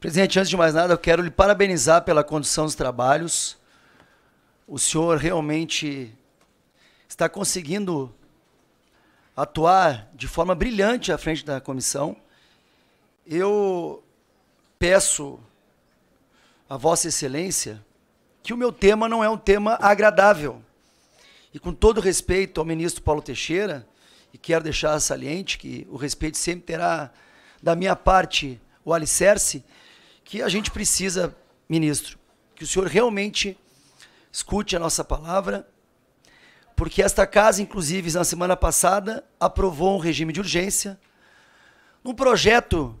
Presidente, antes de mais nada, eu quero lhe parabenizar pela condução dos trabalhos. O senhor realmente está conseguindo atuar de forma brilhante à frente da comissão. Eu peço a Vossa Excelência que o meu tema não é um tema agradável. E com todo respeito ao ministro Paulo Teixeira, e quero deixar saliente que o respeito sempre terá da minha parte o alicerce, que a gente precisa, ministro, que o senhor realmente escute a nossa palavra, porque esta casa, inclusive, na semana passada, aprovou um regime de urgência, um projeto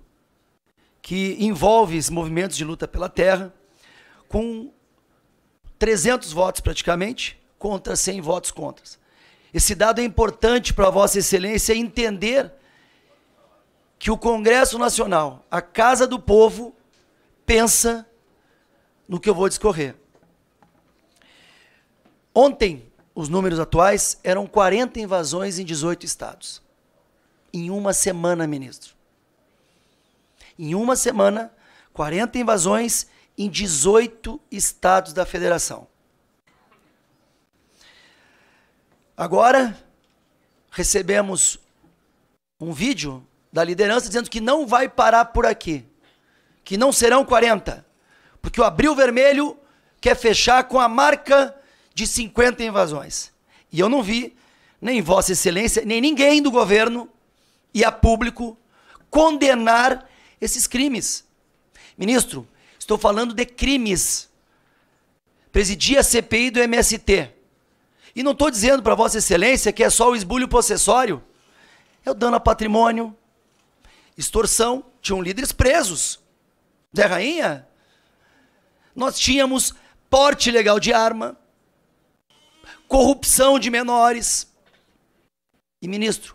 que envolve os movimentos de luta pela terra, com 300 votos praticamente, contra 100 votos contra. Esse dado é importante para Vossa Excelência entender que o Congresso Nacional, a Casa do Povo, pensa no que eu vou discorrer. Ontem, os números atuais eram 40 invasões em 18 estados. Em uma semana, ministro. Em uma semana, 40 invasões em 18 estados da federação. Agora, recebemos um vídeo da liderança dizendo que não vai parar por aqui que não serão 40, porque o Abril Vermelho quer fechar com a marca de 50 invasões. E eu não vi nem Vossa Excelência, nem ninguém do governo e a público condenar esses crimes. Ministro, estou falando de crimes. Presidi a CPI do MST. E não estou dizendo para Vossa Excelência que é só o esbulho possessório. É o dano a patrimônio, extorsão, tinham líderes presos. Zé rainha, nós tínhamos porte legal de arma, corrupção de menores e, ministro,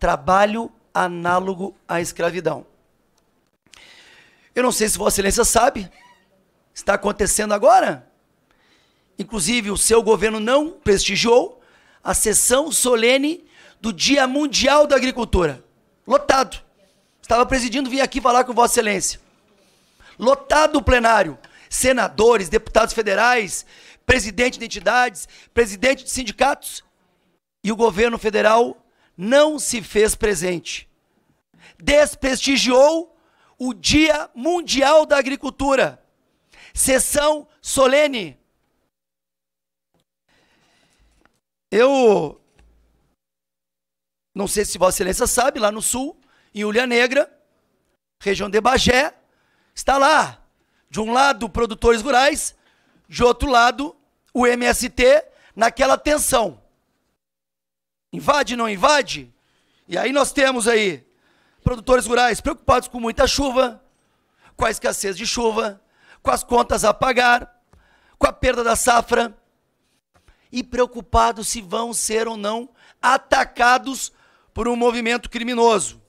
trabalho análogo à escravidão. Eu não sei se Vossa Excelência sabe, está acontecendo agora. Inclusive, o seu governo não prestigiou a sessão solene do Dia Mundial da Agricultura. Lotado. Estava presidindo, vim aqui falar com Vossa Excelência lotado o plenário. Senadores, deputados federais, presidente de entidades, presidente de sindicatos. E o governo federal não se fez presente. Desprestigiou o Dia Mundial da Agricultura. Sessão solene. Eu não sei se Vossa Excelência sabe, lá no sul, em Ulha Negra, região de Bagé, está lá. De um lado, produtores rurais, de outro lado, o MST naquela tensão. Invade, não invade? E aí nós temos aí produtores rurais preocupados com muita chuva, com a escassez de chuva, com as contas a pagar, com a perda da safra e preocupados se vão ser ou não atacados por um movimento criminoso.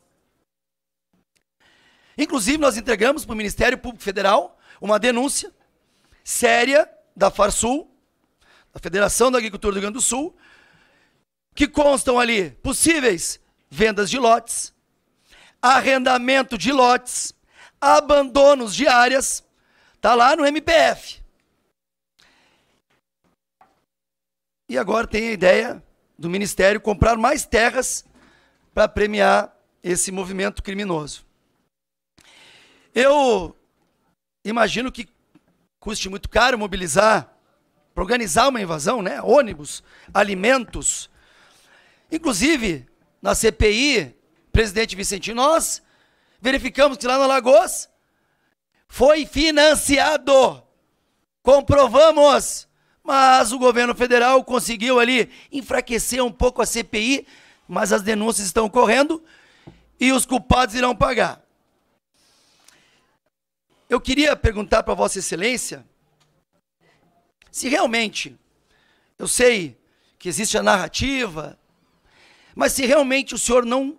Inclusive, nós entregamos para o Ministério Público Federal uma denúncia séria da Farsul, da Federação da Agricultura do Rio Grande do Sul, que constam ali possíveis vendas de lotes, arrendamento de lotes, abandonos de áreas, tá lá no MPF. E agora tem a ideia do Ministério comprar mais terras para premiar esse movimento criminoso. Eu imagino que custe muito caro mobilizar organizar uma invasão, né? Ônibus, alimentos. Inclusive, na CPI, presidente Vicente, nós verificamos que lá no Alagoas foi financiado. Comprovamos. Mas o governo federal conseguiu ali enfraquecer um pouco a CPI, mas as denúncias estão correndo e os culpados irão pagar eu queria perguntar para Vossa Excelência se realmente, eu sei que existe a narrativa, mas se realmente o senhor não,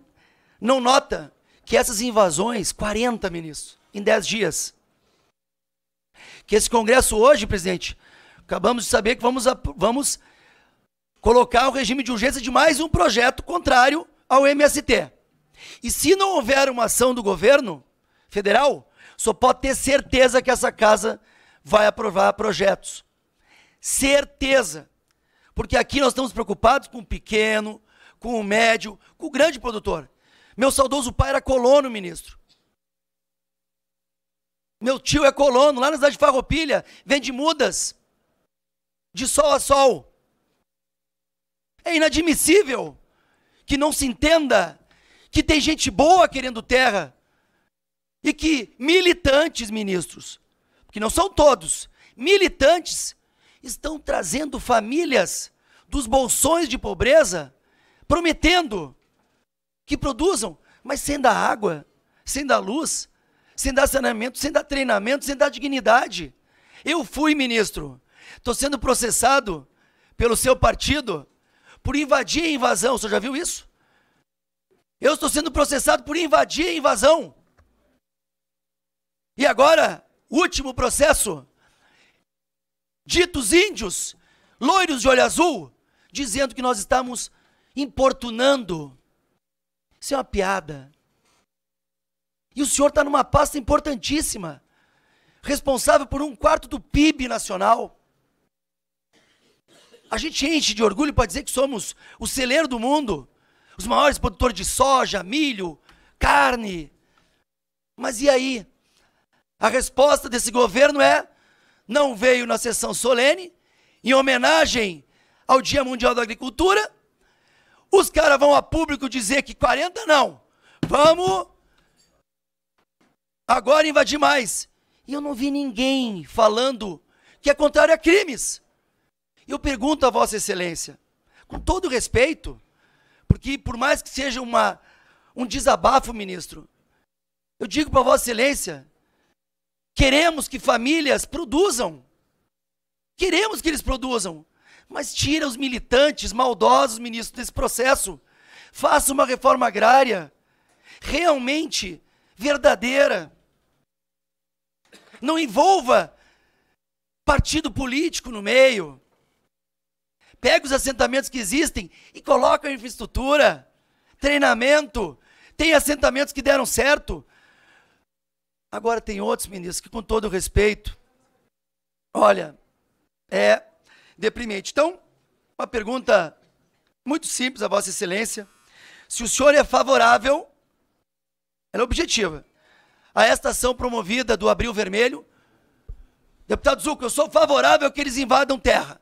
não nota que essas invasões, 40, ministro, em 10 dias, que esse Congresso hoje, presidente, acabamos de saber que vamos, vamos colocar o regime de urgência de mais um projeto contrário ao MST. E se não houver uma ação do governo federal, só pode ter certeza que essa casa vai aprovar projetos. Certeza. Porque aqui nós estamos preocupados com o pequeno, com o médio, com o grande produtor. Meu saudoso pai era colono, ministro. Meu tio é colono, lá na cidade de Farroupilha, vende mudas, de sol a sol. É inadmissível que não se entenda que tem gente boa querendo terra, e que militantes ministros, que não são todos, militantes, estão trazendo famílias dos bolsões de pobreza, prometendo que produzam, mas sem dar água, sem dar luz, sem dar saneamento, sem dar treinamento, sem dar dignidade. Eu fui ministro, estou sendo processado pelo seu partido por invadir a invasão. Você já viu isso? Eu estou sendo processado por invadir a invasão. E agora, último processo. Ditos índios, loiros de olho azul, dizendo que nós estamos importunando. Isso é uma piada. E o senhor está numa pasta importantíssima, responsável por um quarto do PIB nacional. A gente enche de orgulho para dizer que somos o celeiro do mundo, os maiores produtores de soja, milho, carne. Mas e aí? A resposta desse governo é: não veio na sessão solene, em homenagem ao Dia Mundial da Agricultura. Os caras vão a público dizer que 40 não. Vamos agora invadir mais. E eu não vi ninguém falando que é contrário a crimes. Eu pergunto a Vossa Excelência, com todo respeito, porque por mais que seja uma, um desabafo, ministro, eu digo para Vossa Excelência Queremos que famílias produzam. Queremos que eles produzam. Mas tira os militantes maldosos, ministro, desse processo. Faça uma reforma agrária realmente verdadeira. Não envolva partido político no meio. Pega os assentamentos que existem e coloca infraestrutura, treinamento. Tem assentamentos que deram certo, Agora tem outros ministros que, com todo respeito, olha, é deprimente. Então, uma pergunta muito simples a Vossa Excelência. Se o senhor é favorável, ela é objetiva, a esta ação promovida do Abril Vermelho, deputado Zuco, eu sou favorável que eles invadam terra.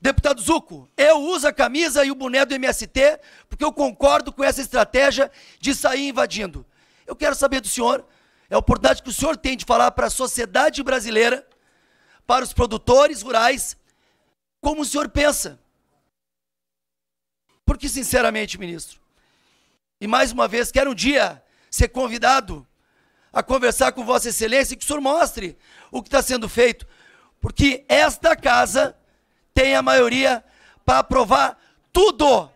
Deputado Zuco, eu uso a camisa e o boné do MST porque eu concordo com essa estratégia de sair invadindo. Eu quero saber do senhor é a oportunidade que o senhor tem de falar para a sociedade brasileira, para os produtores rurais, como o senhor pensa. Porque, sinceramente, ministro, e mais uma vez, quero um dia ser convidado a conversar com Vossa Excelência e que o senhor mostre o que está sendo feito, porque esta casa tem a maioria para aprovar tudo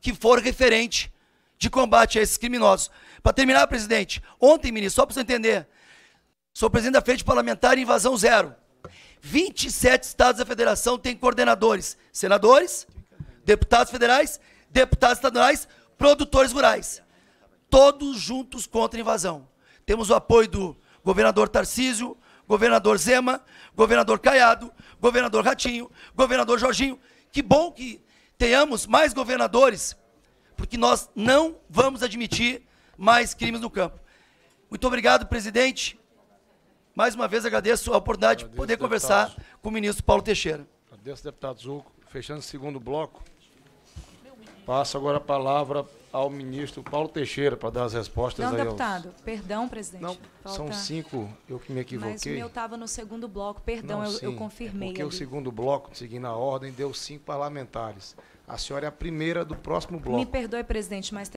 que for referente de combate a esses criminosos. Para terminar, presidente, ontem, ministro, só para você entender, sou presidente da Frente Parlamentar Invasão Zero. 27 estados da federação têm coordenadores, senadores, deputados federais, deputados estaduais, produtores rurais. Todos juntos contra a invasão. Temos o apoio do governador Tarcísio, governador Zema, governador Caiado, governador Ratinho, governador Jorginho. Que bom que tenhamos mais governadores, porque nós não vamos admitir mais crimes no campo. Muito obrigado, presidente. Mais uma vez agradeço a oportunidade agradeço, de poder deputados. conversar com o ministro Paulo Teixeira. Agradeço, deputado Zuco. Fechando o segundo bloco, passo agora a palavra ao ministro Paulo Teixeira para dar as respostas Não, aí deputado, aos... perdão, presidente. Não, Falta... são cinco, eu que me equivoquei. Mas estava no segundo bloco, perdão, Não, eu, eu, é confirmei. É porque ali. o segundo bloco, seguindo a ordem, deu cinco parlamentares. A senhora é a primeira do próximo bloco. Me perdoe, presidente, mas...